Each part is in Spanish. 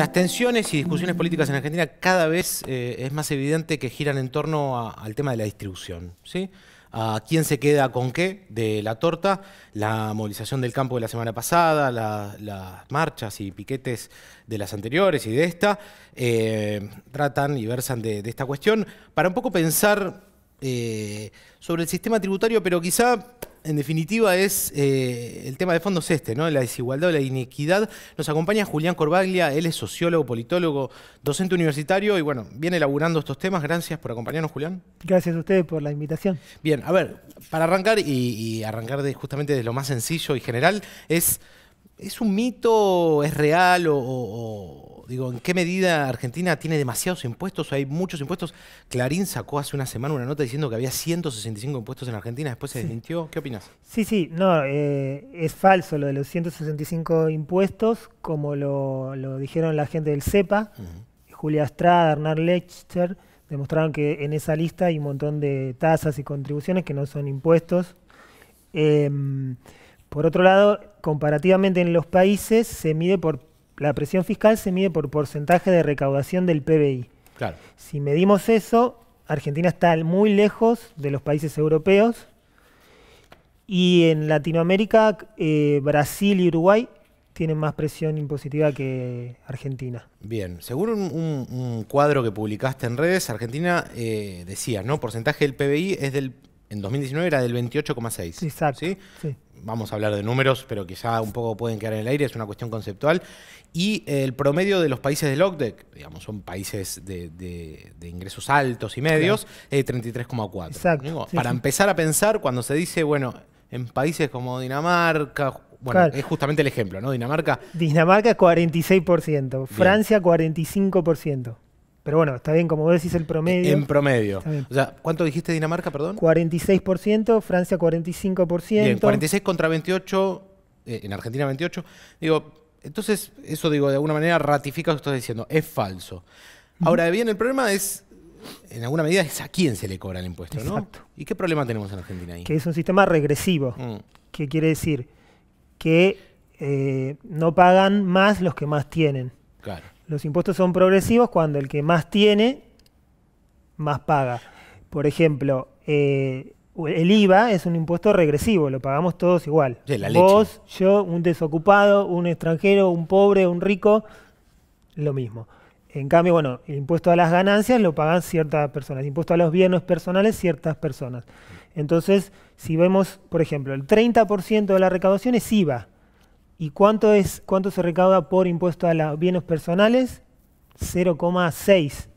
Las tensiones y discusiones políticas en Argentina cada vez eh, es más evidente que giran en torno al tema de la distribución, ¿sí? A quién se queda con qué de la torta, la movilización del campo de la semana pasada, las marchas y piquetes de las anteriores y de esta, eh, tratan y versan de, esta cuestión para un poco pensar eh, sobre el sistema tributario, pero quizá en definitiva, es eh, el tema de fondo es este, ¿no? La desigualdad o la inequidad. Nos acompaña Julián Corbaglia, él es sociólogo, politólogo, docente universitario y bueno, viene elaborando estos temas. Gracias por acompañarnos, Julián. Gracias a ustedes por la invitación. Bien, a ver, para arrancar y, arrancar justamente de lo más sencillo y general, es ¿Es un mito? ¿Es real? O, digo, ¿en qué medida Argentina tiene demasiados impuestos? Hay muchos impuestos. Clarín sacó hace una semana una nota diciendo que había 165 impuestos en Argentina, después se desmintió. ¿Qué opinas? Sí, sí, no, eh, es falso lo de los 165 impuestos, como lo, dijeron la gente del CEPA, Julia Estrada, Hernán Lechter, demostraron que en esa lista hay un montón de tasas y contribuciones que no son impuestos. Em, por otro lado, comparativamente en los países, se mide por la presión fiscal se mide por porcentaje de recaudación del PBI. Si medimos eso, Argentina está muy lejos de los países europeos y en Latinoamérica, eh, Brasil y Uruguay tienen más presión impositiva que Argentina. Bien, según un, cuadro que publicaste en redes, Argentina, eh, decía, ¿no? Porcentaje del PBI es del en 2019 era del 28,6. Vamos a hablar de números, pero que ya un poco pueden quedar en el aire, es una cuestión conceptual. Y eh, el promedio de los países del OCDEC, digamos, son países de, ingresos altos y medios, es de 33,4. Para empezar a pensar, cuando se dice, bueno, en países como Dinamarca, bueno, es justamente el ejemplo, ¿no? Dinamarca. Dinamarca 46%, Francia 45%. Pero bueno, está bien, como vos decís, el promedio. En promedio. O sea, ¿cuánto dijiste Dinamarca, perdón? 46%, Francia 45%. Bien, 46 contra 28, eh, en Argentina 28. Digo, entonces, eso digo, de alguna manera ratifica lo que estás diciendo, es falso. Ahora bien, el problema es, en alguna medida, es a quién se le cobra el impuesto, ¿no? Exacto. ¿Y qué problema tenemos en Argentina ahí? Que es un sistema regresivo, mm. ¿Qué quiere decir que eh, no pagan más los que más tienen. Claro. Los impuestos son progresivos cuando el que más tiene, más paga. Por ejemplo, eh, el IVA es un impuesto regresivo, lo pagamos todos igual. Vos, yo, un desocupado, un extranjero, un pobre, un rico, lo mismo. En cambio, bueno, el impuesto a las ganancias lo pagan ciertas personas, el impuesto a los bienes personales ciertas personas. Entonces, si vemos, por ejemplo, el 30% de la recaudación es IVA, ¿Y cuánto, es, cuánto se recauda por impuesto a los bienes personales? 0,6.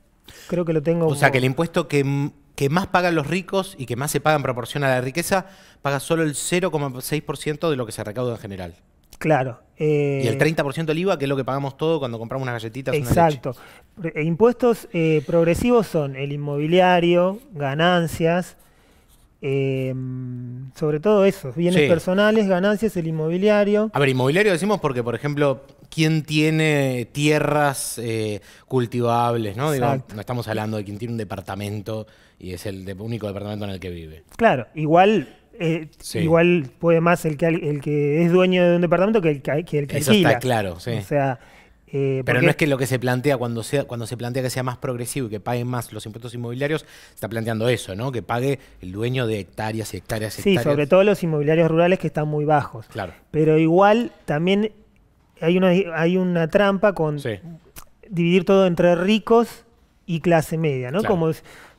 Creo que lo tengo. O sea, que el impuesto que, que, más pagan los ricos y que más se paga en proporción a la riqueza, paga solo el 0,6% de lo que se recauda en general. Claro. Eh, y el 30% del IVA, que es lo que pagamos todo cuando compramos unas galletitas. Exacto. E impuestos eh, progresivos son el inmobiliario, ganancias, eh, sobre todo eso, bienes personales, ganancias, el inmobiliario. A ver, inmobiliario decimos porque, por ejemplo, ¿quién tiene tierras eh, cultivables? ¿no? estamos hablando de quien tiene un departamento y es el de, único departamento en el que vive. Claro, igual eh, igual puede más el que, el que es dueño de un departamento que el que, que el que Eso está claro, sí. O sea, eh, Pero no es que lo que se plantea cuando, sea, cuando se plantea que sea más progresivo y que paguen más los impuestos inmobiliarios, está planteando eso, ¿no? Que pague el dueño de hectáreas y hectáreas y hectáreas. Sí, sobre todo los inmobiliarios rurales que están muy bajos. Claro. Pero igual también hay una, hay una trampa con dividir todo entre ricos y clase media, ¿no? Como,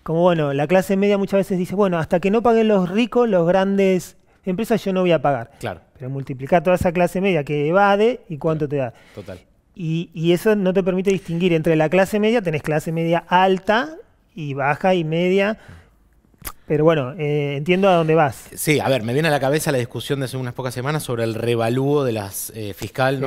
como, bueno, la clase media muchas veces dice, bueno, hasta que no paguen los ricos, los grandes empresas yo no voy a pagar. Claro. Pero multiplicar toda esa clase media que evade y cuánto te da. Total. Y, eso no te permite distinguir entre la clase media, tenés clase media alta y baja y media pero bueno, eh, entiendo a dónde vas. Sí, a ver, me viene a la cabeza la discusión de hace unas pocas semanas sobre el revalúo de las eh, fiscal en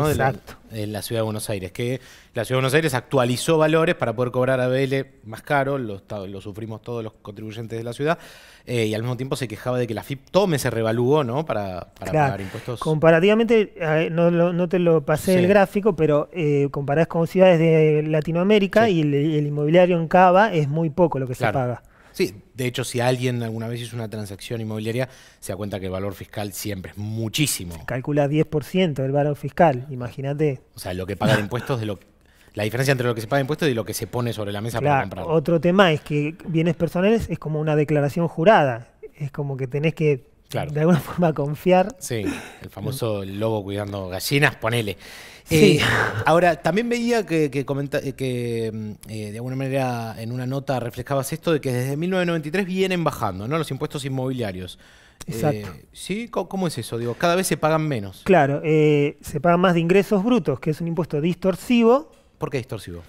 la, Ciudad de Buenos Aires, que la Ciudad de Buenos Aires actualizó valores para poder cobrar a BL más caro, lo, sufrimos todos los contribuyentes de la ciudad, eh, y al mismo tiempo se quejaba de que la FIP tome ese revalúo ¿no? para, para pagar impuestos. Comparativamente, no, no, te lo pasé el gráfico, pero comparás con ciudades de Latinoamérica y el, inmobiliario en Cava es muy poco lo que se paga. Sí, de hecho, si alguien alguna vez hizo una transacción inmobiliaria, se da cuenta que el valor fiscal siempre es muchísimo. calcula 10% del valor fiscal, imagínate. O sea, lo que paga de impuestos de lo la diferencia entre lo que se paga de impuestos y lo que se pone sobre la mesa para comprar. Otro tema es que bienes personales es como una declaración jurada. Es como que tenés que de alguna forma confiar. Sí, el famoso lobo cuidando gallinas, ponele. Sí. Eh, ahora, también veía que, comenta, eh, que mm, eh, de alguna manera en una nota reflejabas esto de que desde 1993 vienen bajando ¿no? los impuestos inmobiliarios. Exacto. ¿Sí? ¿Cómo, es eso? Digo, cada vez se pagan menos. Claro, se pagan más de ingresos brutos, que es un impuesto distorsivo. ¿Por qué distorsivo?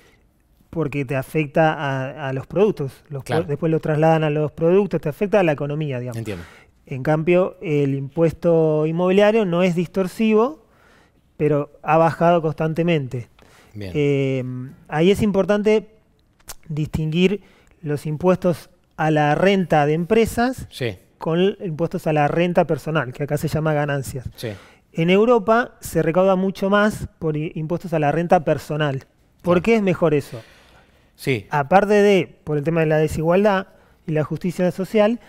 Porque te afecta a, los productos. Después lo trasladan a los productos, te afecta a la economía, digamos. Entiendo. En cambio, el impuesto inmobiliario no es distorsivo, pero ha bajado constantemente. Eh, ahí es importante distinguir los impuestos a la renta de empresas con impuestos a la renta personal, que acá se llama ganancias. En Europa se recauda mucho más por impuestos a la renta personal. ¿Por qué es mejor eso? Aparte de, por el tema de la desigualdad y la justicia social,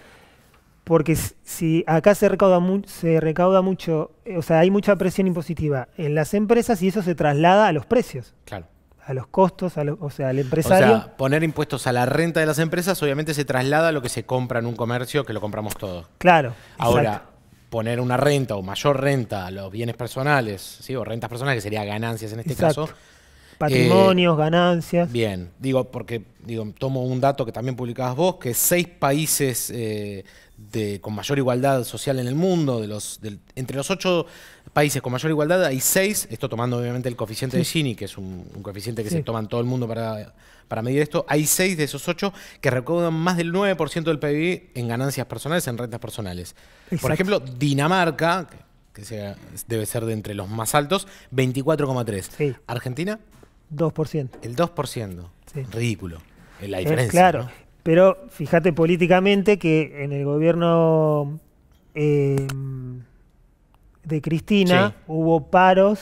porque si acá se recauda, se recauda mucho, eh, o sea, hay mucha presión impositiva en las empresas y eso se traslada a los precios. Claro. A los costos, o sea, al empresario. O sea, poner impuestos a la renta de las empresas obviamente se traslada a lo que se compra en un comercio que lo compramos todos. Claro. Ahora, poner una renta o mayor renta a los bienes personales, ¿sí? o rentas personales, que sería ganancias en este caso, Patrimonios, eh, ganancias. Bien, digo, porque digo, tomo un dato que también publicabas vos, que seis países eh, de, con mayor igualdad social en el mundo, de los, entre los ocho países con mayor igualdad hay seis, esto tomando obviamente el coeficiente de Gini, que es un, coeficiente que se toma en todo el mundo para, para medir esto, hay seis de esos ocho que recaudan más del 9% del PIB en ganancias personales, en rentas personales. Por ejemplo, Dinamarca, que debe ser de entre los más altos, 24,3. Argentina, 2%. El 2%. Ridículo. La diferencia. claro. Pero fíjate políticamente que en el gobierno eh, de Cristina hubo paros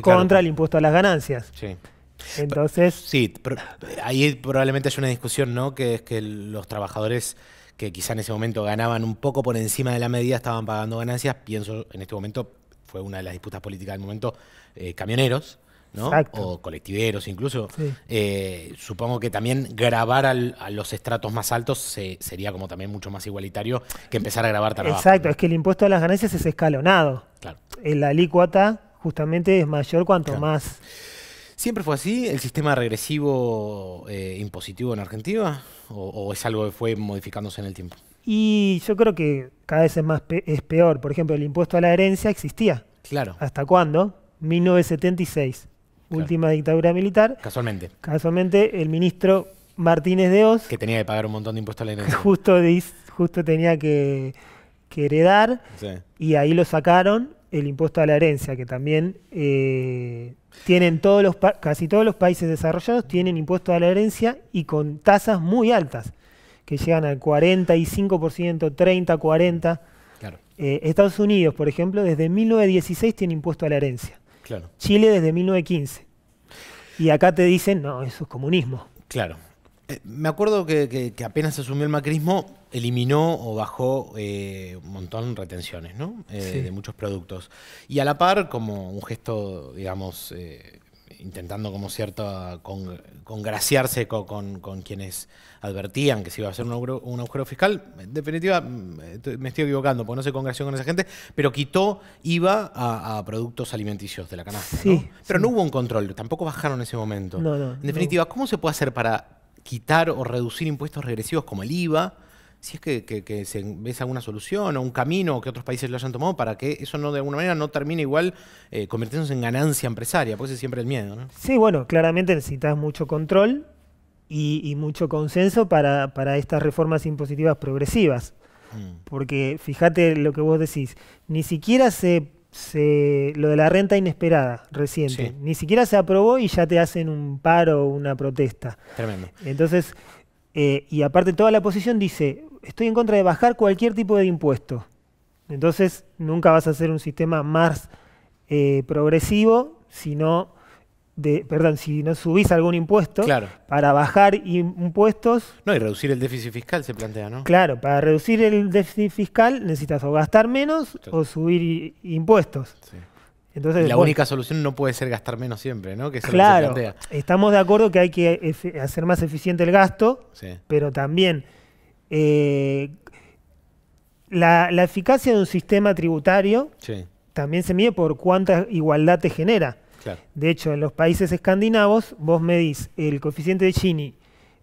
contra el impuesto a las ganancias. Sí. Entonces. Sí, ahí probablemente hay una discusión, ¿no? Que es que los trabajadores que quizá en ese momento ganaban un poco por encima de la medida estaban pagando ganancias. Pienso en este momento, fue una de las disputas políticas del momento, eh, camioneros, o colectiveros incluso, eh, supongo que también grabar a los estratos más altos sería como también mucho más igualitario que empezar a grabar trabajos Exacto, es que el impuesto a las ganancias es escalonado. Claro. Eh, la alícuota justamente es mayor cuanto más... ¿Siempre fue así el sistema regresivo eh, impositivo en Argentina? O, es algo que fue modificándose en el tiempo? Y yo creo que cada vez es, más es peor. Por ejemplo, el impuesto a la herencia existía. Claro. ¿Hasta cuándo? 1976 última dictadura militar. Casualmente. Casualmente, el ministro Martínez de Oz. Que tenía que pagar un montón de impuestos a la herencia. Justo, tenía que, heredar. Y ahí lo sacaron el impuesto a la herencia, que también eh, tienen todos los casi todos los países desarrollados tienen impuesto a la herencia y con tasas muy altas, que llegan al 45%, 30, 40. Claro. Eh, Estados Unidos, por ejemplo, desde 1916 tiene impuesto a la herencia. Chile desde 1915. Y acá te dicen, no, eso es comunismo. Claro. Eh, me acuerdo que, apenas se apenas asumió el macrismo, eliminó o bajó eh, un montón retenciones, ¿no? Eh, de muchos productos. Y a la par, como un gesto, digamos, intentando como cierto con, congraciarse con, quienes advertían que se iba a hacer un agujero, fiscal. En definitiva, mm, me estoy equivocando, porque no se congració con esa gente, pero quitó IVA a, productos alimenticios de la canasta. Sí, Pero no hubo un control, tampoco bajaron en ese momento. en definitiva, ¿cómo se puede hacer para quitar o reducir impuestos regresivos como el IVA si es que, se ves alguna solución o un camino que otros países lo hayan tomado para que eso no de alguna manera no termine igual eh, convirtiéndose en ganancia empresaria, porque ese es siempre el miedo, ¿no? Sí, bueno, claramente necesitas mucho control y, mucho consenso para, estas reformas impositivas progresivas. Mm. Porque fíjate lo que vos decís, ni siquiera se, se lo de la renta inesperada reciente, ni siquiera se aprobó y ya te hacen un paro o una protesta. Tremendo. Entonces, eh, y aparte toda la oposición dice, estoy en contra de bajar cualquier tipo de impuesto. Entonces nunca vas a hacer un sistema más eh, progresivo, sino de, perdón, si no subís algún impuesto, claro. para bajar impuestos. No, y reducir el déficit fiscal se plantea, ¿no? Claro, para reducir el déficit fiscal necesitas o gastar menos o subir impuestos. Sí. Entonces, la única solución no puede ser gastar menos siempre, ¿no? Que claro, estamos de acuerdo que hay que hacer más eficiente el gasto, pero también eh, la, eficacia de un sistema tributario también se mide por cuánta igualdad te genera. De hecho, en los países escandinavos vos medís el coeficiente de Gini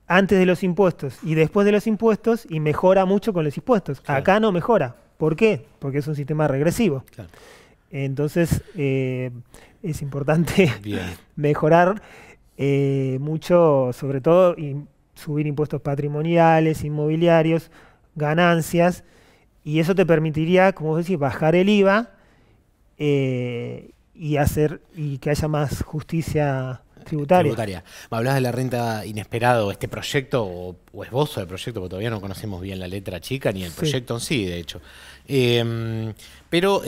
antes de los impuestos y después de los impuestos y mejora mucho con los impuestos. Acá no mejora. ¿Por qué? Porque es un sistema regresivo. Claro. Entonces eh, es importante mejorar eh, mucho, sobre todo, subir impuestos patrimoniales, inmobiliarios, ganancias, y eso te permitiría, como vos decís, bajar el IVA eh, y hacer y que haya más justicia tributaria. tributaria. Me de la renta inesperado, este proyecto o, esbozo del proyecto, porque todavía no conocemos bien la letra chica ni el proyecto en sí, de hecho. pero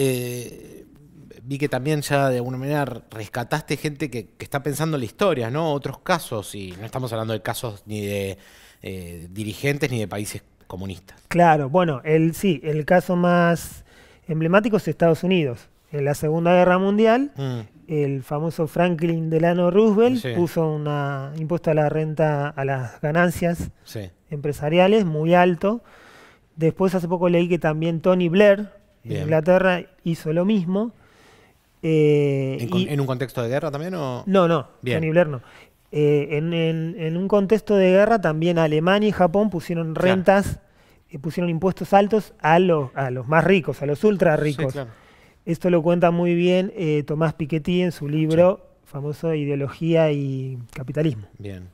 vi que también ya de alguna manera rescataste gente que, está pensando en la historia, ¿no? Otros casos, y no estamos hablando de casos ni de eh, dirigentes ni de países comunistas. Claro, bueno, el, sí, el caso más emblemático es Estados Unidos. En la Segunda Guerra Mundial, mm. el famoso Franklin Delano Roosevelt puso una impuesto a la renta, a las ganancias empresariales muy alto. Después hace poco leí que también Tony Blair, en Inglaterra, hizo lo mismo. Eh, ¿En, un contexto de guerra también? O? No, no, Bien. Eh, en, un contexto de guerra también Alemania y Japón pusieron rentas, eh, pusieron impuestos altos a los, a los más ricos, a los ultra ricos. Esto lo cuenta muy bien Tomás Piketty en su libro famoso Ideología y Capitalismo. Bien.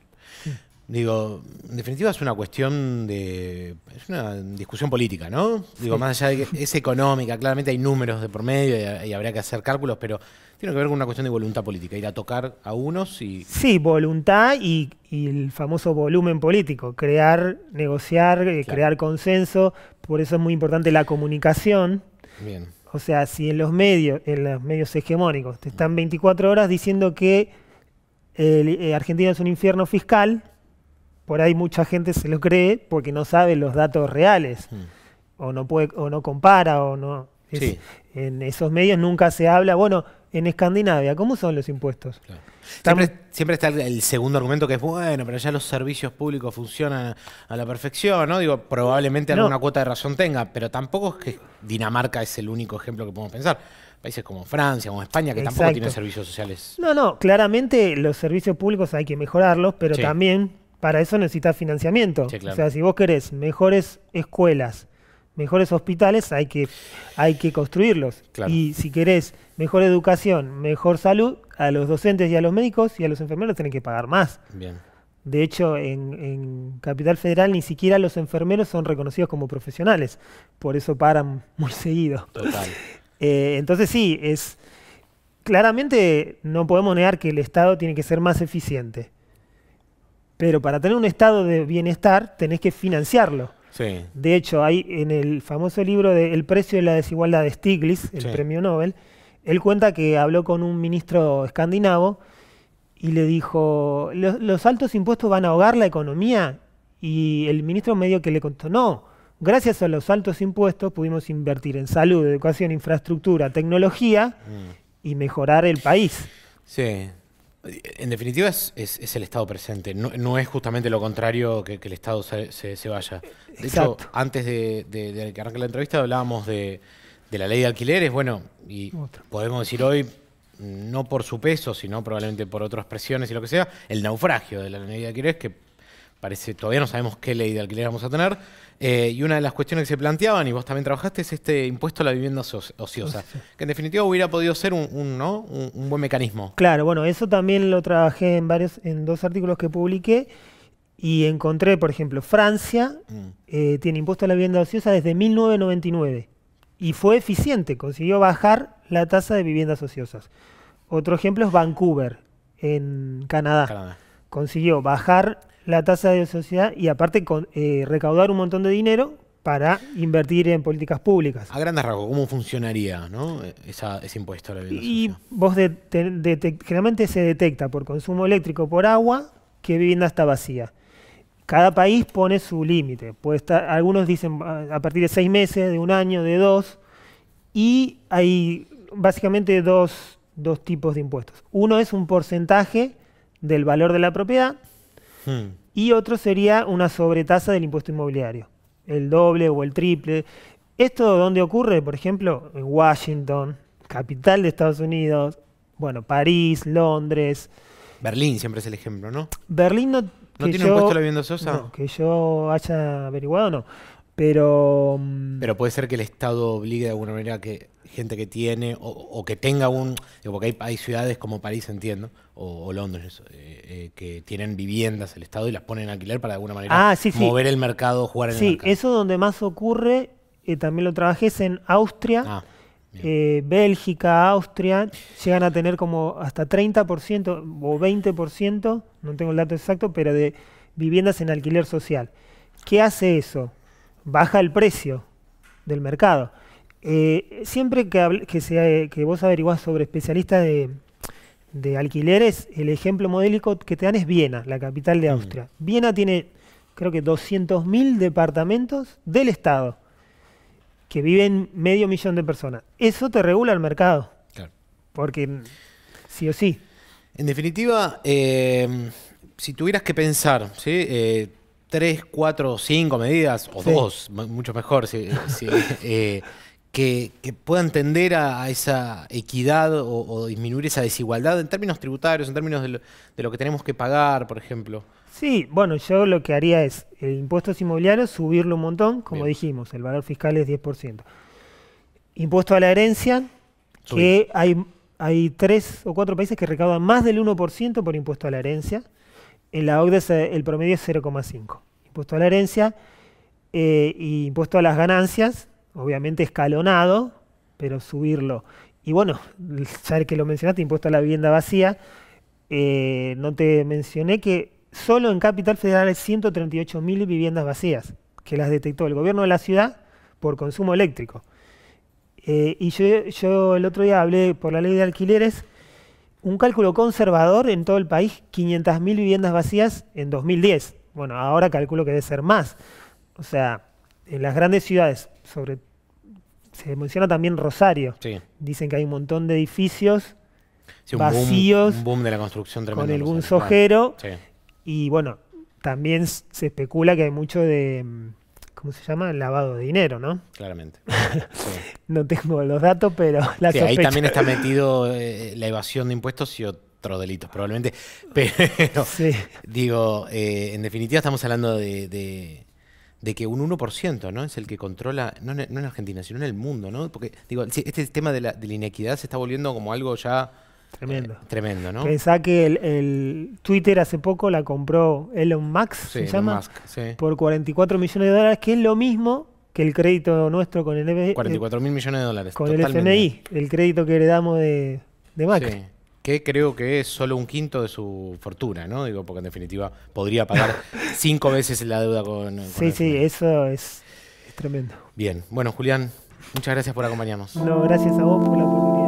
Digo, en definitiva es una cuestión de. Es una discusión política, ¿no? Digo, más allá de que es económica, claramente hay números de por medio y, habría que hacer cálculos, pero tiene que ver con una cuestión de voluntad política, ir a tocar a unos y. Sí, voluntad y, el famoso volumen político, crear, negociar, eh, crear consenso, por eso es muy importante la comunicación. Bien. O sea, si en los medios, en los medios hegemónicos, te están 24 horas diciendo que eh, Argentina es un infierno fiscal por ahí mucha gente se lo cree porque no sabe los datos reales. Mm. O no puede, o no compara, o no. En esos medios nunca se habla, bueno, en Escandinavia, ¿cómo son los impuestos? Siempre, está el, segundo argumento que es, bueno, pero ya los servicios públicos funcionan a la perfección, ¿no? Digo, probablemente alguna cuota de razón tenga, pero tampoco es que Dinamarca es el único ejemplo que podemos pensar. Países como Francia, como España, que tampoco tienen servicios sociales. No, no, claramente los servicios públicos hay que mejorarlos, pero también para eso necesitas financiamiento. O sea, si vos querés mejores escuelas, mejores hospitales, hay que, hay que construirlos. Y si querés mejor educación, mejor salud, a los docentes y a los médicos y a los enfermeros tienen que pagar más. De hecho, en, Capital Federal ni siquiera los enfermeros son reconocidos como profesionales, por eso paran muy seguido. Total. Eh, entonces sí, es claramente no podemos negar que el Estado tiene que ser más eficiente pero para tener un estado de bienestar tenés que financiarlo. De hecho, hay en el famoso libro de El precio de la desigualdad de Stiglitz, el premio Nobel, él cuenta que habló con un ministro escandinavo y le dijo, los, altos impuestos van a ahogar la economía. Y el ministro medio que le contó, no, gracias a los altos impuestos pudimos invertir en salud, educación, infraestructura, tecnología mm. y mejorar el país. Sí. En definitiva es, es, el Estado presente, no, es justamente lo contrario que, el Estado se, se, vaya. De hecho, antes de, de, que arranque la entrevista hablábamos de, la ley de alquileres, bueno, y podemos decir hoy, no por su peso, sino probablemente por otras presiones y lo que sea, el naufragio de la ley de alquileres que parece, todavía no sabemos qué ley de alquiler vamos a tener. Eh, y una de las cuestiones que se planteaban, y vos también trabajaste, es este impuesto a la vivienda ociosa, que en definitiva hubiera podido ser un, buen mecanismo. Claro, bueno, eso también lo trabajé en varios, en dos artículos que publiqué, y encontré, por ejemplo, Francia mm. eh, tiene impuesto a la vivienda ociosa desde 1999, y fue eficiente, consiguió bajar la tasa de viviendas ociosas. Otro ejemplo es Vancouver, en Canadá. Consiguió bajar la tasa de sociedad y aparte eh, recaudar un montón de dinero para invertir en políticas públicas. A grandes rasgos, ¿cómo funcionaría ese impuesto a Y generalmente se detecta por consumo eléctrico, por agua, que vivienda está vacía. Cada país pone su límite. Algunos dicen ah, a partir de seis meses, de un año, de dos. Y hay básicamente dos, dos tipos de impuestos. Uno es un porcentaje del valor de la propiedad Hmm. Y otro sería una sobretasa del impuesto inmobiliario, el doble o el triple. ¿Esto dónde ocurre? Por ejemplo, en Washington, capital de Estados Unidos, bueno, París, Londres. Berlín siempre es el ejemplo, ¿no? Berlín no... tiene un impuesto la vivienda sosa? que yo haya averiguado, no. Pero. Pero puede ser que el Estado obligue de alguna manera que gente que tiene o, que tenga un. porque hay, ciudades como París, entiendo, o, Londres, eh, eh, que tienen viviendas el Estado y las ponen a alquiler para de alguna manera ah, mover el mercado, jugar en el mercado. Sí, eso donde más ocurre, eh, también lo trabajé, es en Austria. Ah, Bélgica, Austria, llegan a tener como hasta 30% o 20%, no tengo el dato exacto, pero de viviendas en alquiler social. ¿Qué hace eso? baja el precio del mercado. Eh, siempre que, que, sea, que vos averiguás sobre especialistas de, alquileres, el ejemplo modélico que te dan es Viena, la capital de mm. Austria. Viena tiene, creo que 200.000 departamentos del Estado, que viven medio millón de personas. Eso te regula el mercado. Claro. Porque mm, sí o sí. En definitiva, eh, si tuvieras que pensar, ¿sí? Eh, tres, cuatro cinco medidas, o dos, mucho mejor, eh, que, puedan tender a, esa equidad o, disminuir esa desigualdad en términos tributarios, en términos de lo, que tenemos que pagar, por ejemplo. Sí, bueno, yo lo que haría es el eh, impuestos inmobiliarios, subirlo un montón, como dijimos, el valor fiscal es 10%. Impuesto a la herencia, que hay, hay tres o cuatro países que recaudan más del 1% por impuesto a la herencia. En la OCDE el promedio es 0,5. Impuesto a la herencia eh, y impuesto a las ganancias, obviamente escalonado, pero subirlo. Y bueno, ya que lo mencionaste, impuesto a la vivienda vacía, eh, no te mencioné que solo en Capital Federal hay 138.000 viviendas vacías, que las detectó el gobierno de la ciudad por consumo eléctrico. Eh, y yo el otro día hablé por la ley de alquileres, un cálculo conservador en todo el país, 500.000 viviendas vacías en 2010. Bueno, ahora calculo que debe ser más. O sea, en las grandes ciudades, sobre se menciona también Rosario. Dicen que hay un montón de edificios vacíos. de la construcción Con algún sojero. Y bueno, también se especula que hay mucho de ¿cómo se llama? Lavado de dinero, ¿no? Claramente. no tengo los datos, pero la Ahí también está metido eh, la evasión de impuestos y otros delitos, probablemente. Pero, digo, eh, en definitiva estamos hablando de, de, que un 1%, ¿no? Es el que controla, no, en Argentina, sino en el mundo, ¿no? Porque, digo, este tema de la, de la inequidad se está volviendo como algo ya Tremendo. Eh, tremendo, ¿no? Pensá que el, Twitter hace poco la compró Elon Max se llama, por 44 millones de dólares, que es lo mismo que el crédito nuestro con el FMI. E 44 mil millones de dólares. Con el FMI, el crédito que heredamos de, de Macri. que creo que es solo un quinto de su fortuna, ¿no? Digo, porque en definitiva podría pagar cinco veces la deuda con. sí, sí, eso es, es tremendo. Bien, bueno, Julián, muchas gracias por acompañarnos. No, gracias a vos por la oportunidad.